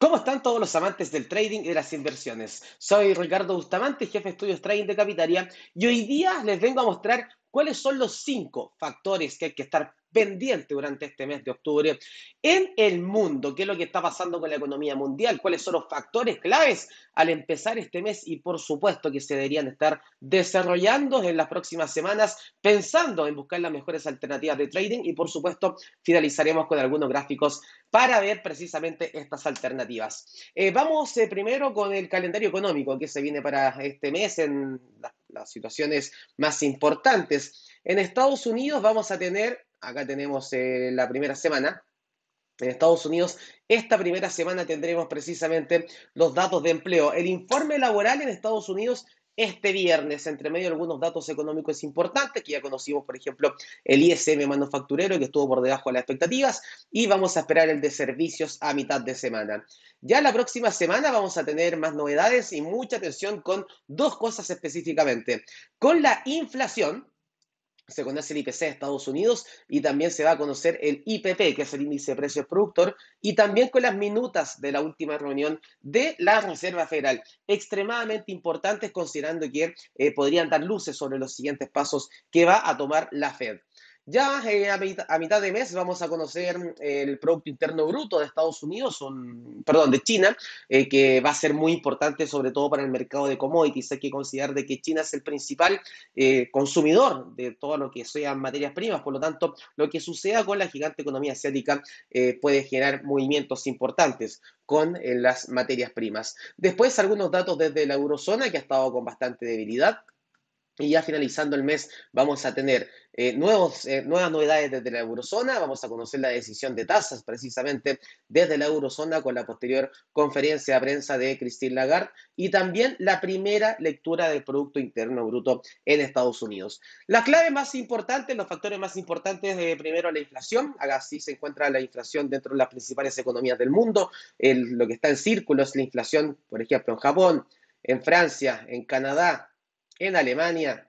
¿Cómo están todos los amantes del trading y de las inversiones? Soy Ricardo Bustamante, jefe de estudios trading de Capitaria, y hoy día les vengo a mostrar cuáles son los cinco factores que hay que estar pendiente durante este mes de octubre en el mundo, qué es lo que está pasando con la economía mundial, cuáles son los factores claves al empezar este mes y por supuesto que se deberían estar desarrollando en las próximas semanas pensando en buscar las mejores alternativas de trading y por supuesto finalizaremos con algunos gráficos para ver precisamente estas alternativas. Eh, vamos eh, primero con el calendario económico que se viene para este mes en las situaciones más importantes. En Estados Unidos vamos a tener acá tenemos eh, la primera semana. En Estados Unidos, esta primera semana tendremos precisamente los datos de empleo. El informe laboral en Estados Unidos este viernes, entre medio de algunos datos económicos importantes, que ya conocimos, por ejemplo, el ISM manufacturero, que estuvo por debajo de las expectativas, y vamos a esperar el de servicios a mitad de semana. Ya la próxima semana vamos a tener más novedades y mucha atención con dos cosas específicamente. Con la inflación, se conoce el IPC de Estados Unidos y también se va a conocer el IPP, que es el índice de precios productor, y también con las minutas de la última reunión de la Reserva Federal, extremadamente importantes considerando que eh, podrían dar luces sobre los siguientes pasos que va a tomar la Fed. Ya eh, a, mitad, de mes vamos a conocer eh, el Producto Interno Bruto de Estados Unidos, son, perdón, de China, eh, que va a ser muy importante sobre todo para el mercado de commodities. Hay que considerar de que China es el principal consumidor de todo lo que sean materias primas, por lo tanto, lo que suceda con la gigante economía asiática puede generar movimientos importantes con las materias primas. Después algunos datos desde la eurozona que ha estado con bastante debilidad, y ya finalizando el mes vamos a tener eh, eh, nuevas novedades desde la eurozona, vamos a conocer la decisión de tasas precisamente desde la eurozona con la posterior conferencia de prensa de Christine Lagarde y también la primera lectura del Producto Interno Bruto en Estados Unidos. La clave más importante, los factores más importantes, de eh, primero la inflación, así se encuentra la inflación dentro de las principales economías del mundo, lo que está en círculo es la inflación, por ejemplo, en Japón, en Francia, en Canadá, en Alemania,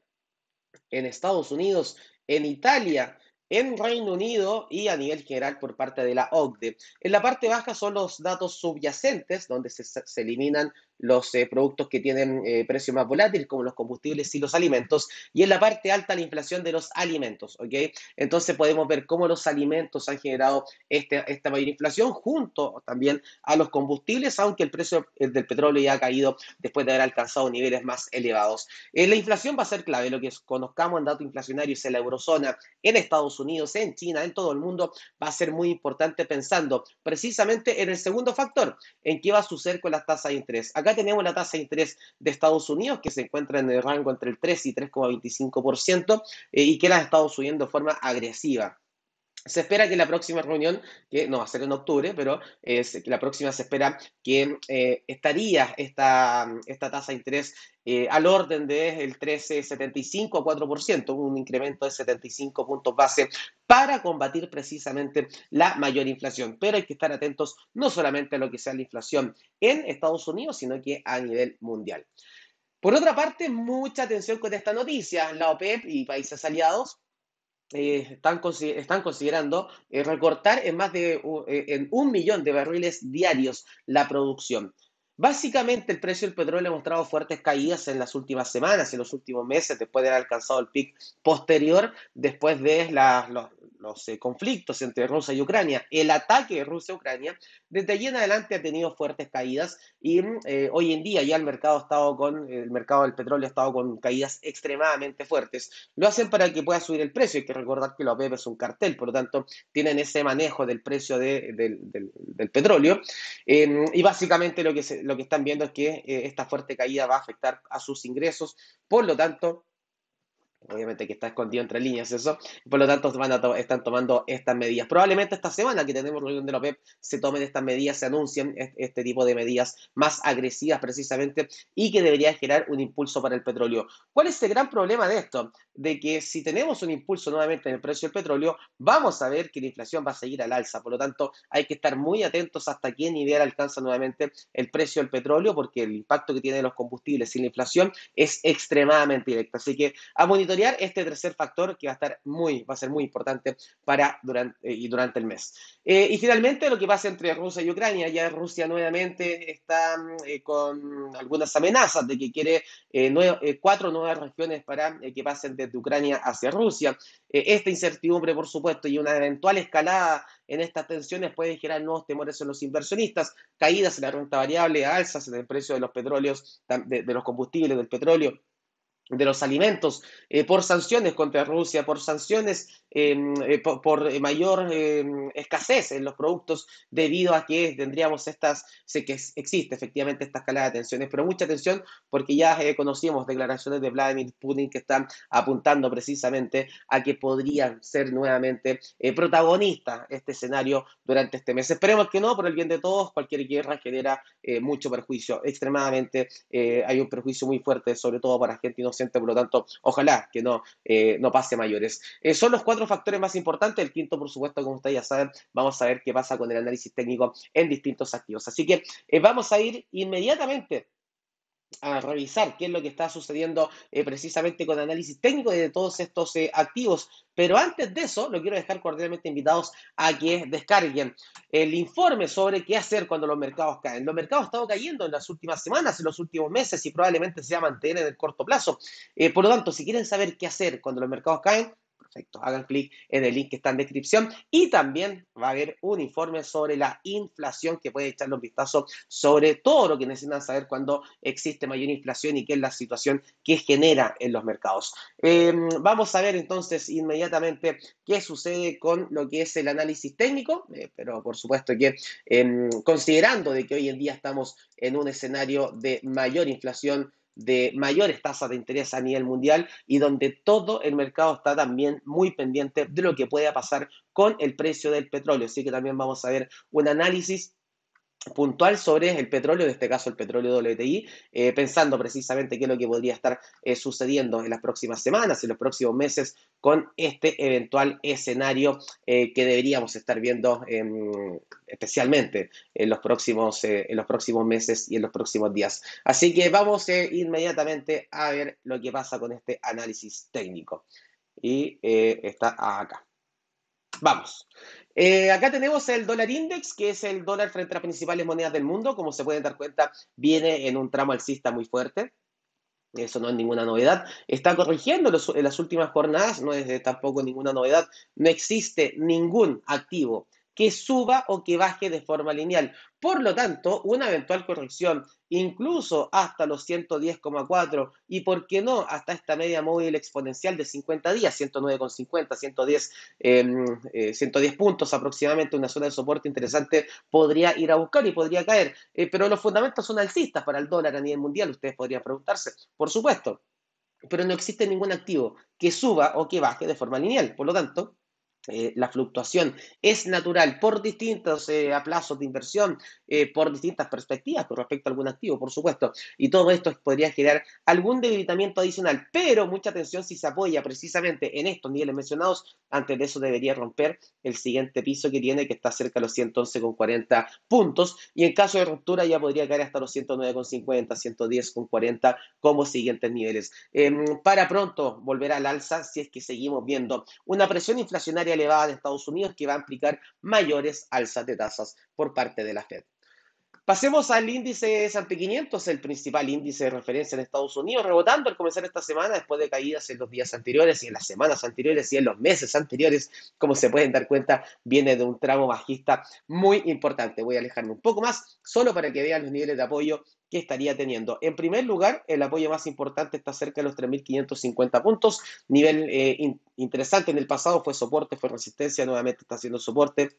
en Estados Unidos, en Italia, en Reino Unido y a nivel general por parte de la OCDE. En la parte baja son los datos subyacentes, donde se, se eliminan los eh, productos que tienen precios eh, precio más volátil, como los combustibles y los alimentos, y en la parte alta la inflación de los alimentos, ¿ok? Entonces podemos ver cómo los alimentos han generado este, esta mayor inflación junto también a los combustibles, aunque el precio del petróleo ya ha caído después de haber alcanzado niveles más elevados. Eh, la inflación va a ser clave, lo que conozcamos en datos inflacionarios en la eurozona, en Estados Unidos, en China, en todo el mundo, va a ser muy importante pensando precisamente en el segundo factor, en qué va a suceder con las tasas de interés. Acá ya tenemos la tasa de interés de Estados Unidos que se encuentra en el rango entre el 3 y 3,25% eh, y que la ha estado subiendo de forma agresiva. Se espera que la próxima reunión, que no va a ser en octubre, pero la próxima se espera que eh, estaría esta, esta tasa de interés eh, al orden del de 13,75 a 4%, un incremento de 75 puntos base para combatir precisamente la mayor inflación. Pero hay que estar atentos no solamente a lo que sea la inflación en Estados Unidos, sino que a nivel mundial. Por otra parte, mucha atención con esta noticia. La OPEP y países aliados eh, están, considerando eh, recortar en más de eh, en un millón de barriles diarios la producción. Básicamente el precio del petróleo ha mostrado fuertes caídas en las últimas semanas, en los últimos meses, después de haber alcanzado el pic posterior, después de las los, los conflictos entre Rusia y Ucrania, el ataque de Rusia a Ucrania, desde allí en adelante ha tenido fuertes caídas y eh, hoy en día ya el mercado ha estado con, el mercado del petróleo ha estado con caídas extremadamente fuertes. Lo hacen para que pueda subir el precio, hay que recordar que la OPEP es un cartel, por lo tanto tienen ese manejo del precio del, petróleo em, y básicamente lo que, lo que están viendo es que eh, esta fuerte caída va a afectar a sus ingresos, por lo tanto Obviamente que está escondido entre líneas eso. Por lo tanto, están tomando estas medidas. Probablemente esta semana que tenemos reunión de la OPEP se tomen estas medidas, se anuncien este, tipo de medidas más agresivas precisamente y que debería generar un impulso para el petróleo. ¿Cuál es el gran problema de esto? De que si tenemos un impulso nuevamente en el precio del petróleo, vamos a ver que la inflación va a seguir al alza. Por lo tanto, hay que estar muy atentos hasta qué nivel alcanza nuevamente el precio del petróleo porque el impacto que tiene los combustibles y la inflación es extremadamente directo. Así que a bonito este tercer factor que va a estar muy, va a ser muy importante para durante, eh, y durante el mes. Eh, y finalmente lo que pasa entre Rusia y Ucrania, ya Rusia nuevamente está mm, eh, con algunas amenazas de que quiere cuatro nuevas regiones para que pasen desde Ucrania hacia Rusia. esta incertidumbre, por supuesto, y una eventual escalada en estas tensiones puede generar nuevos temores en los inversionistas, caídas en la renta variable, alzas en el precio de los petróleos, de los combustibles, del petróleo, de los alimentos, eh, por sanciones contra Rusia, por sanciones Em, eh, por, mayor em, escasez en los productos debido a que tendríamos estas, sé que existe efectivamente esta escalada de tensiones, pero mucha atención porque ya eh, conocíamos declaraciones de Vladimir Putin que están apuntando precisamente a que podrían ser nuevamente eh, protagonistas este escenario durante este mes. Esperemos que no, por el bien de todos, cualquier guerra genera mucho perjuicio, extremadamente hay un perjuicio muy fuerte, sobre todo para gente inocente, por lo tanto, ojalá que no, no pase mayores. son los cuatro factores más importantes. El quinto, por supuesto, como ustedes ya saben, vamos a ver qué pasa con el análisis técnico en distintos activos. Así que eh, vamos a ir inmediatamente a revisar qué es lo que está sucediendo eh, precisamente con el análisis técnico de todos estos eh, activos. Pero antes de eso, lo quiero dejar cordialmente invitados a que descarguen el informe sobre qué hacer cuando los mercados caen. Los mercados han estado cayendo en las últimas semanas, en los últimos meses y probablemente se va a mantener en el corto plazo. por lo tanto, si quieren saber qué hacer cuando los mercados caen, Perfecto. Hagan clic en el link que está en descripción y también va a haber un informe sobre la inflación que puede echarle un vistazo sobre todo lo que necesitan saber cuando existe mayor inflación y qué es la situación que genera en los mercados. Em, vamos a ver entonces inmediatamente qué sucede con lo que es el análisis técnico, eh, pero por supuesto que em, considerando de que hoy en día estamos en un escenario de mayor inflación, de mayores tasas de interés a nivel mundial y donde todo el mercado está también muy pendiente de lo que pueda pasar con el precio del petróleo. Así que también vamos a ver un análisis puntual sobre el petróleo, en este caso el petróleo WTI, eh, pensando precisamente qué es lo que podría estar eh, sucediendo en las próximas semanas, en los próximos meses, con este eventual escenario eh, que deberíamos estar viendo em, especialmente en los, próximos, en los próximos meses y en los próximos días. Así que vamos inmediatamente a ver lo que pasa con este análisis técnico. Y está acá. Vamos. Eh, acá tenemos el dólar index, que es el dólar frente a las principales monedas del mundo. Como se pueden dar cuenta, viene en un tramo alcista muy fuerte. Eso no es ninguna novedad. Está corrigiendo en las últimas jornadas, no es tampoco ninguna novedad. No existe ningún activo que suba o que baje de forma lineal. Por lo tanto, una eventual corrección incluso hasta los 110,4 y, ¿por qué no?, hasta esta media móvil exponencial de 50 días, 109,50, 110, 110 puntos aproximadamente, una zona de soporte interesante, podría ir a buscar y podría caer. Eh, pero los fundamentos son alcistas para el dólar a nivel mundial, ustedes podrían preguntarse, por supuesto. Pero no existe ningún activo que suba o que baje de forma lineal. Por lo tanto, eh, la fluctuación es natural por distintos eh, aplazos de inversión, eh, por distintas perspectivas con respecto a algún activo, por supuesto, y todo esto podría generar algún debilitamiento adicional, pero mucha atención si se apoya precisamente en estos niveles mencionados, antes de eso debería romper el siguiente piso que tiene, que está cerca de los 111,40 puntos, y en caso de ruptura ya podría caer hasta los 109,50, 110,40 como siguientes niveles. Em, para pronto volver al alza si es que seguimos viendo una presión inflacionaria elevada de Estados Unidos que va a implicar mayores alzas de tasas por parte de la Fed. Pasemos al índice S&P 500, el principal índice de referencia en Estados Unidos, rebotando al comenzar esta semana después de caídas en los días anteriores y en las semanas anteriores y en los meses anteriores, como se pueden dar cuenta, viene de un tramo bajista muy importante. Voy a alejarme un poco más, solo para que vean los niveles de apoyo que estaría teniendo. En primer lugar, el apoyo más importante está cerca de los 3.550 puntos. Nivel eh, interesante en el pasado fue soporte, fue resistencia, nuevamente está haciendo soporte.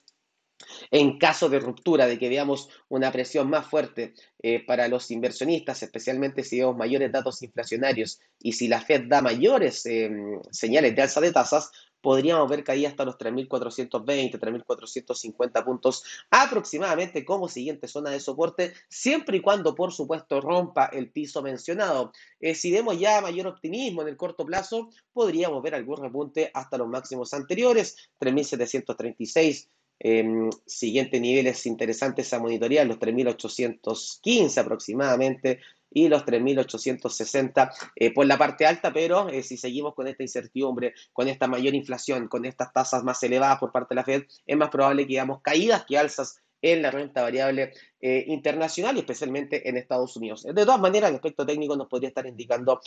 En caso de ruptura, de que veamos una presión más fuerte eh, para los inversionistas, especialmente si vemos mayores datos inflacionarios y si la Fed da mayores em, señales de alza de tasas, podríamos ver caída hasta los 3.420, 3.450 puntos aproximadamente como siguiente zona de soporte, siempre y cuando, por supuesto, rompa el piso mencionado. Eh, si vemos ya mayor optimismo en el corto plazo, podríamos ver algún repunte hasta los máximos anteriores, 3.736. Em, siguientes niveles interesantes a monitorear, los 3.815 aproximadamente, y los 3.860 eh, por la parte alta, pero eh, si seguimos con esta incertidumbre, con esta mayor inflación, con estas tasas más elevadas por parte de la Fed, es más probable que veamos caídas que alzas en la renta variable eh, internacional y especialmente en Estados Unidos. De todas maneras, el aspecto técnico nos podría estar indicando,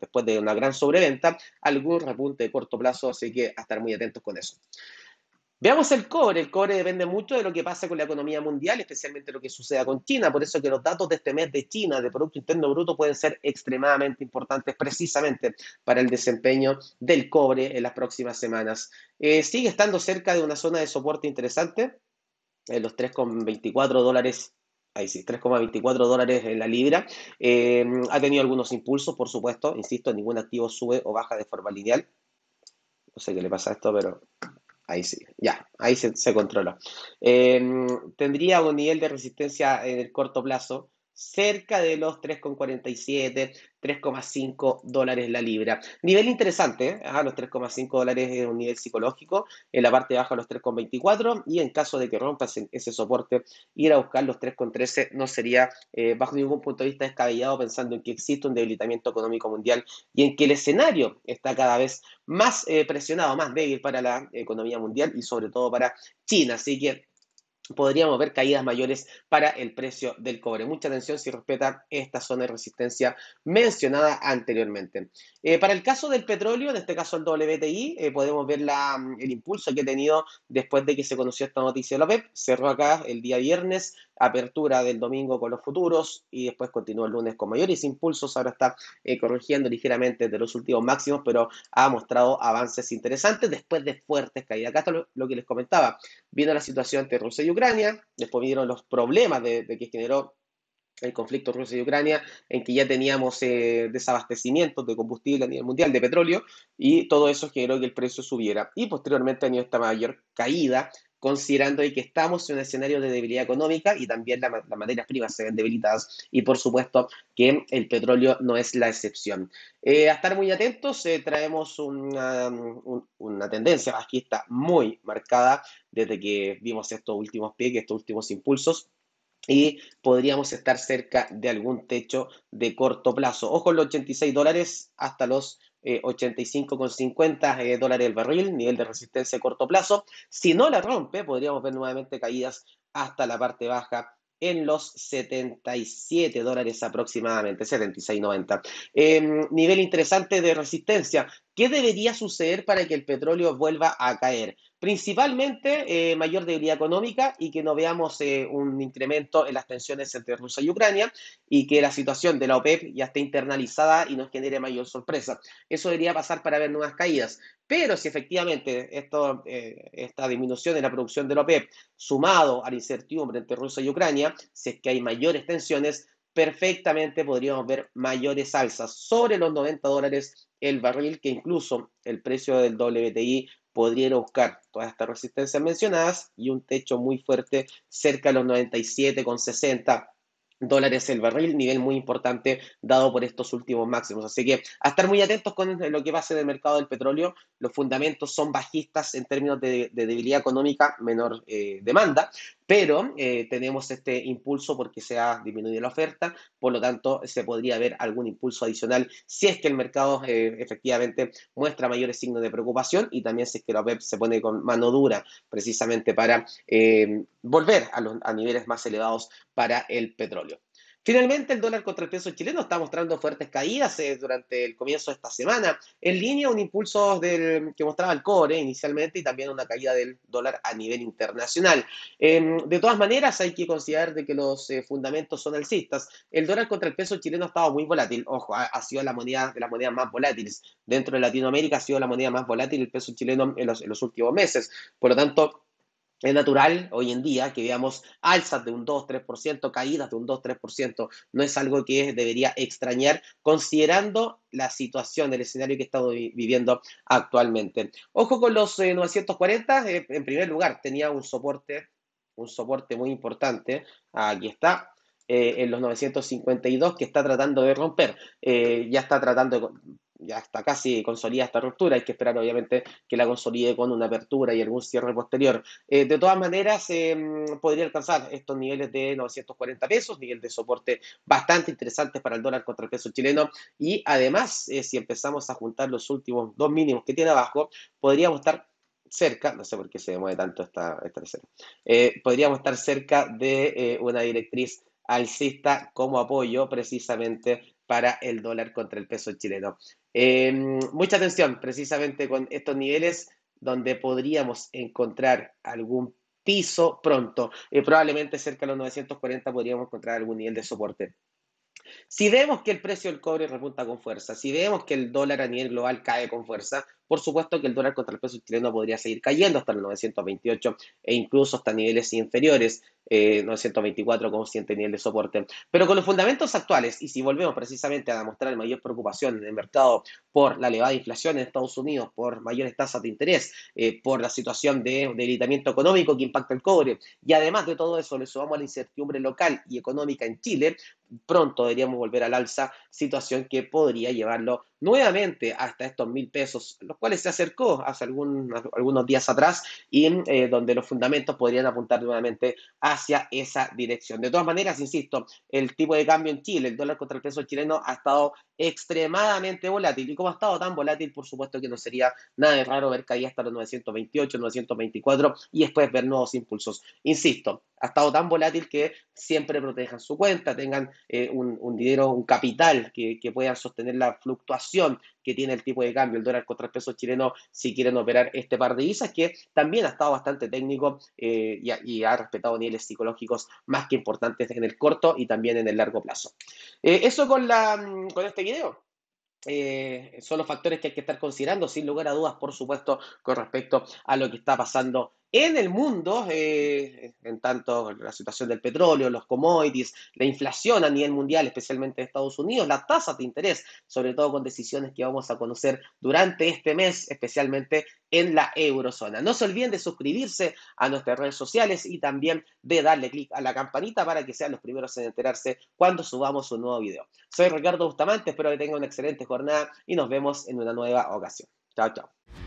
después de una gran sobreventa, algún repunte de corto plazo, así que a estar muy atentos con eso. Veamos el cobre. El cobre depende mucho de lo que pasa con la economía mundial, especialmente lo que suceda con China. Por eso que los datos de este mes de China, de Producto Interno Bruto, pueden ser extremadamente importantes precisamente para el desempeño del cobre en las próximas semanas. Eh, sigue estando cerca de una zona de soporte interesante, eh, los 3,24 dólares ahí sí, 3,24 dólares en la libra. Eh, ha tenido algunos impulsos, por supuesto, insisto, ningún activo sube o baja de forma lineal. No sé qué le pasa a esto, pero Ahí sí, ya, ahí se, controla. Em, tendría un nivel de resistencia en el corto plazo, cerca de los 3,47, 3,5 dólares la libra. Nivel interesante, ¿eh? los 3,5 dólares es un nivel psicológico, en la parte baja los 3,24 y en caso de que rompa ese soporte, ir a buscar los 3,13 no sería eh, bajo ningún punto de vista descabellado pensando en que existe un debilitamiento económico mundial y en que el escenario está cada vez más eh, presionado, más débil para la economía mundial y sobre todo para China. Así que podríamos ver caídas mayores para el precio del cobre. Mucha atención si respetan esta zona de resistencia mencionada anteriormente. Eh, para el caso del petróleo, en este caso el WTI, eh, podemos ver la, mm, el impulso que ha tenido después de que se conoció esta noticia de la OPEP. Cerró acá el día viernes apertura del domingo con los futuros y después continuó el lunes con mayores impulsos. Ahora está eh, corrigiendo ligeramente de los últimos máximos, pero ha mostrado avances interesantes después de fuertes caídas. Acá está lo, que les comentaba. Vino la situación entre Rusia y Ucrania, después vinieron los problemas de, que generó el conflicto Rusia y Ucrania, en que ya teníamos eh, desabastecimientos de combustible a nivel mundial, de petróleo, y todo eso generó que el precio subiera. Y posteriormente ha tenido esta mayor caída considerando que estamos en un escenario de debilidad económica y también las materias primas se ven debilitadas y por supuesto que el petróleo no es la excepción. Eh, a estar muy atentos, eh, traemos una, una tendencia bajista muy marcada desde que vimos estos últimos pies, estos últimos impulsos y podríamos estar cerca de algún techo de corto plazo. Ojo los 86 dólares hasta los 85,50 eh, eh, dólares el barril, nivel de resistencia a corto plazo. Si no la rompe, podríamos ver nuevamente caídas hasta la parte baja en los 77 dólares aproximadamente, 76.90. Em, nivel interesante de resistencia, ¿Qué debería suceder para que el petróleo vuelva a caer? Principalmente eh, mayor debilidad económica y que no veamos eh, un incremento en las tensiones entre Rusia y Ucrania y que la situación de la OPEP ya esté internalizada y no genere mayor sorpresa. Eso debería pasar para ver nuevas caídas. Pero si efectivamente eh, esta disminución en la producción de la OPEP, sumado a la incertidumbre entre Rusia y Ucrania, si es que hay mayores tensiones, perfectamente podríamos ver mayores alzas sobre los 90 dólares el barril, que incluso el precio del WTI podría ir buscar todas estas resistencias mencionadas y un techo muy fuerte cerca de los 97,60 dólares el barril, nivel muy importante dado por estos últimos máximos. Así que a estar muy atentos con lo que pase el mercado del petróleo. Los fundamentos son bajistas en términos de, debilidad económica, menor eh, demanda, pero eh, tenemos este impulso porque se ha disminuido la oferta, por lo tanto se podría ver algún impulso adicional si es que el mercado eh, efectivamente muestra mayores signos de preocupación y también si es que la OPEP se pone con mano dura precisamente para eh, volver a niveles más elevados para el petróleo. Finalmente, el dólar contra el peso chileno está mostrando fuertes caídas eh, durante el comienzo de esta semana. En línea, un impulso del, que mostraba el core inicialmente y también una caída del dólar a nivel internacional. Em, de todas maneras, hay que considerar de que los eh, fundamentos son alcistas. El dólar contra el peso chileno ha estado muy volátil. Ojo, ha, sido la moneda de las monedas más volátiles. Dentro de Latinoamérica ha sido la moneda más volátil el peso chileno en en los últimos meses. Por lo tanto, es natural hoy en día que veamos alzas de un 2-3%, caídas de un 2-3%. No es algo que debería extrañar considerando la situación, el escenario que estamos viviendo actualmente. Ojo con los 940. Eh, eh, en primer lugar, tenía un soporte, un soporte muy importante. Aquí está, eh, en los 952 que está tratando de romper. ya está tratando de ya está casi consolidada esta ruptura, hay que esperar obviamente que la consolide con una apertura y algún cierre posterior. Eh, de todas maneras, em, podría alcanzar estos niveles de 940 pesos, nivel de soporte bastante interesante para el dólar contra el peso chileno y además, eh, si empezamos a juntar los últimos dos mínimos que tiene abajo, podríamos estar cerca, no sé por qué se mueve tanto esta, esta eh, podríamos estar cerca de una directriz alcista como apoyo precisamente para el dólar contra el peso chileno. Em, mucha atención precisamente con estos niveles donde podríamos encontrar algún piso pronto. Eh, probablemente cerca de los 940 podríamos encontrar algún nivel de soporte. Si vemos que el precio del cobre repunta con fuerza, si vemos que el dólar a nivel global cae con fuerza, por supuesto que el dólar contra el peso chileno podría seguir cayendo hasta el 928 e incluso hasta niveles inferiores, 924 eh, como siguiente nivel de soporte. Pero con los fundamentos actuales, y si volvemos precisamente a demostrar mayor preocupación en el mercado por la elevada inflación en Estados Unidos, por mayores tasas de interés, eh, por la situación de debilitamiento económico que impacta el cobre, y además de todo eso le sumamos la incertidumbre local y económica en Chile, pronto deberíamos volver al alza, situación que podría llevarlo nuevamente hasta estos mil pesos, los cuales se acercó hace algunos días atrás y eh, donde los fundamentos podrían apuntar nuevamente hacia esa dirección. De todas maneras, insisto, el tipo de cambio en Chile, el dólar contra el peso chileno ha estado extremadamente volátil. Y como ha estado tan volátil, por supuesto que no sería nada de raro ver caídas hasta los 928, 924 y después ver nuevos impulsos. Insisto, ha estado tan volátil que siempre protejan su cuenta, tengan eh, un, dinero, un capital que, puedan sostener la fluctuación que tiene el tipo de cambio, el dólar contra el peso chileno, si quieren operar este par de ISAS, que también ha estado bastante técnico eh, y, ha, respetado niveles psicológicos más que importantes en el corto y también en el largo plazo. Eh, eso con, la, mm, con este video. Eh, son los factores que hay que estar considerando, sin lugar a dudas, por supuesto, con respecto a lo que está pasando en el mundo, eh, en tanto la situación del petróleo, los commodities, la inflación a nivel mundial, especialmente en Estados Unidos, las tasa de interés, sobre todo con decisiones que vamos a conocer durante este mes, especialmente en la eurozona. No se olviden de suscribirse a nuestras redes sociales y también de darle clic a la campanita para que sean los primeros en enterarse cuando subamos un nuevo video. Soy Ricardo Bustamante, espero que tengan una excelente jornada y nos vemos en una nueva ocasión. Chao, chao.